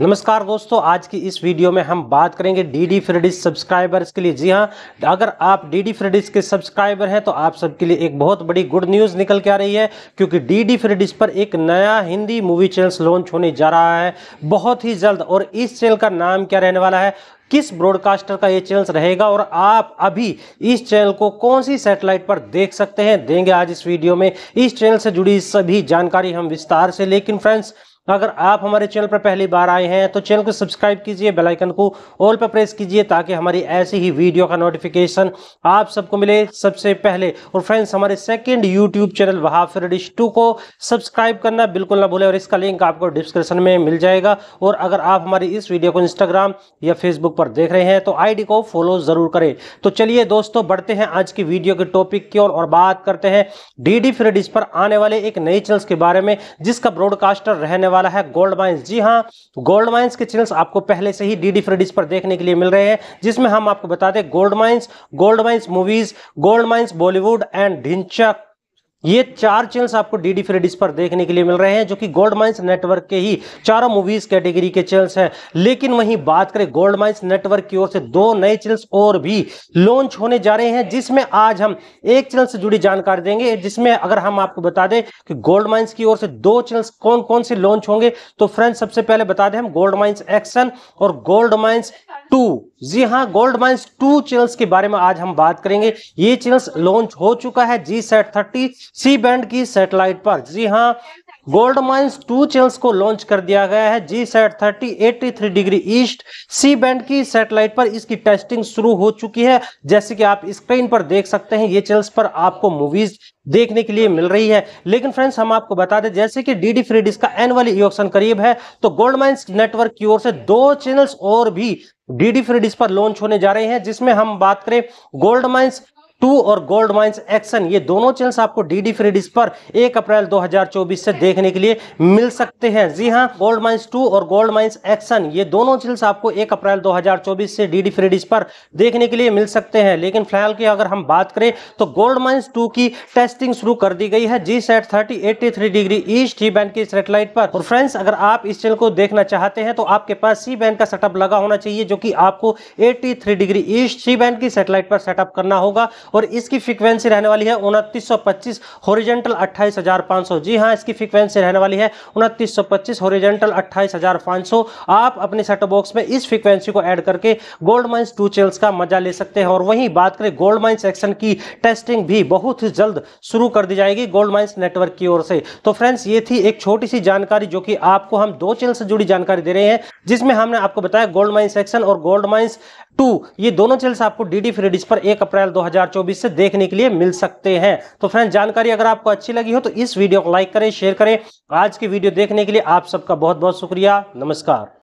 नमस्कार दोस्तों आज की इस वीडियो में हम बात करेंगे डी डी फ्रेडिस सब्सक्राइबर्स के लिए जी हाँ अगर आप डी डी फ्रेडिस के सब्सक्राइबर हैं तो आप सबके लिए एक बहुत बड़ी गुड न्यूज़ निकल के आ रही है क्योंकि डी डी फ्रेडिस पर एक नया हिंदी मूवी चैनल लॉन्च होने जा रहा है बहुत ही जल्द और इस चैनल का नाम क्या रहने वाला है किस ब्रॉडकास्टर का ये चैनल रहेगा और आप अभी इस चैनल को कौन सी सैटेलाइट पर देख सकते हैं देंगे आज इस वीडियो में इस चैनल से जुड़ी सभी जानकारी हम विस्तार से लेकिन फ्रेंड्स तो अगर आप हमारे चैनल पर पहली बार आए हैं तो चैनल को सब्सक्राइब कीजिए बेल आइकन को ऑल पर प्रेस कीजिए ताकि हमारी ऐसी ही वीडियो का नोटिफिकेशन आप सबको मिले सबसे पहले और फ्रेंड्स हमारे सेकंड यूट्यूब चैनल वहाफ डिश टू को सब्सक्राइब करना बिल्कुल ना भूलें और इसका लिंक आपको डिस्क्रिप्शन में मिल जाएगा और अगर आप हमारी इस वीडियो को इंस्टाग्राम या फेसबुक पर देख रहे हैं तो आई को फॉलो ज़रूर करें तो चलिए दोस्तों बढ़ते हैं आज की वीडियो के टॉपिक की ओर और बात करते हैं डी डी पर आने वाले एक नए चैनल्स के बारे में जिसका ब्रॉडकास्टर रहने वाला वाला है गोल्ड माइंस जी हाँ गोल्ड माइंस के चैनल्स आपको पहले से ही डी डी फ्रेडिस पर देखने के लिए मिल रहे हैं जिसमें हम आपको बता दें gold mines gold mines movies gold mines Bollywood and Dhinchak ये चार चैनल्स आपको डी डी फ्रेडिस पर देखने के लिए मिल रहे हैं जो कि गोल्ड माइंस नेटवर्क के ही चारों मूवीज कैटेगरी के, के चैनल्स हैं लेकिन वहीं बात करें गोल्ड माइंस नेटवर्क की ओर से दो नए चैनल्स और भी लॉन्च होने जा रहे हैं जिसमें आज हम एक चैनल से जुड़ी जानकारी देंगे जिसमें अगर हम आपको बता दें कि गोल्ड माइन्स की ओर से दो चैनल्स कौन कौन से लॉन्च होंगे तो फ्रेंड्स सबसे पहले बता दें हम गोल्ड माइन्स एक्शन और गोल्ड माइन्स टू जी हाँ गोल्ड माइंस टू चैनल्स के बारे में आज हम बात करेंगे ये चैनल्स लॉन्च हो चुका है G sat thirty C band की सैटेलाइट पर जी हाँ गोल्ड माइंस टू चैनल्स को लॉन्च कर दिया गया है G sat thirty eighty three degree east C band की सैटेलाइट पर इसकी टेस्टिंग शुरू हो चुकी है जैसे कि आप स्क्रीन पर देख सकते हैं ये चैनल्स पर आपको मूवीज देखने के लिए मिल रही है लेकिन फ्रेंड्स हम आपको बता दें जैसे कि डी डी फ्रीडिस का एनुअल इलेक्शन करीब है तो गोल्ड माइंस नेटवर्क की ओर से दो चैनल्स और भी डी डी पर लॉन्च होने जा रहे हैं जिसमें हम बात करें गोल्ड माइंस टू और गोल्ड माइंस एक्शन ये दोनों चैनल्स आपको डीडी फ्री पर एक अप्रैल 2024 से देखने के लिए मिल सकते हैं जी हाँ गोल्ड माइंस टू और गोल्ड माइंस एक्शन ये दोनों चैनल्स आपको एक अप्रैल 2024 से डीडी फ्री पर देखने के लिए मिल सकते हैं लेकिन फिलहाल की अगर हम बात करें तो गोल्ड माइंस टू की टेस्टिंग शुरू कर दी गई है G sat thirty eighty degree east ही बैंड की सेटेलाइट पर और फ्रेंड्स अगर आप इस चैनल को देखना चाहते हैं तो आपके पास सी बैंड का सेटअप लगा होना चाहिए जो कि आपको eighty degree east C band की सेटेलाइट पर सेटअप करना होगा और इसकी फ्रीक्वेंसी रहने वाली है उनतीस सौ हॉरिजेंटल अट्ठाईस जी हाँ इसकी फ्रीक्वेंसी रहने वाली है उनतीस सौ हॉरिजेंटल अट्ठाईस आप अपने सेट बॉक्स में इस फ्रीक्वेंसी को ऐड करके गोल्ड माइंस टू चेल्स का मजा ले सकते हैं और वहीं बात करें गोल्ड माइंस एक्शन की टेस्टिंग भी बहुत ही जल्द शुरू कर दी जाएगी गोल्ड माइंस नेटवर्क की ओर से तो फ्रेंड्स ये थी एक छोटी सी जानकारी जो कि आपको हम दो चेल से जुड़ी जानकारी दे रहे हैं जिसमें हमने आपको बताया गोल्ड माइंस एक्शन और गोल्ड माइंस टू ये दोनों चेल्स आपको डीडी फ्रीडिस पर एक अप्रैल दो 2024 से देखने के लिए मिल सकते हैं तो फ्रेंड जानकारी अगर आपको अच्छी लगी हो तो इस वीडियो को लाइक करें शेयर करें आज की वीडियो देखने के लिए आप सबका बहुत बहुत शुक्रिया नमस्कार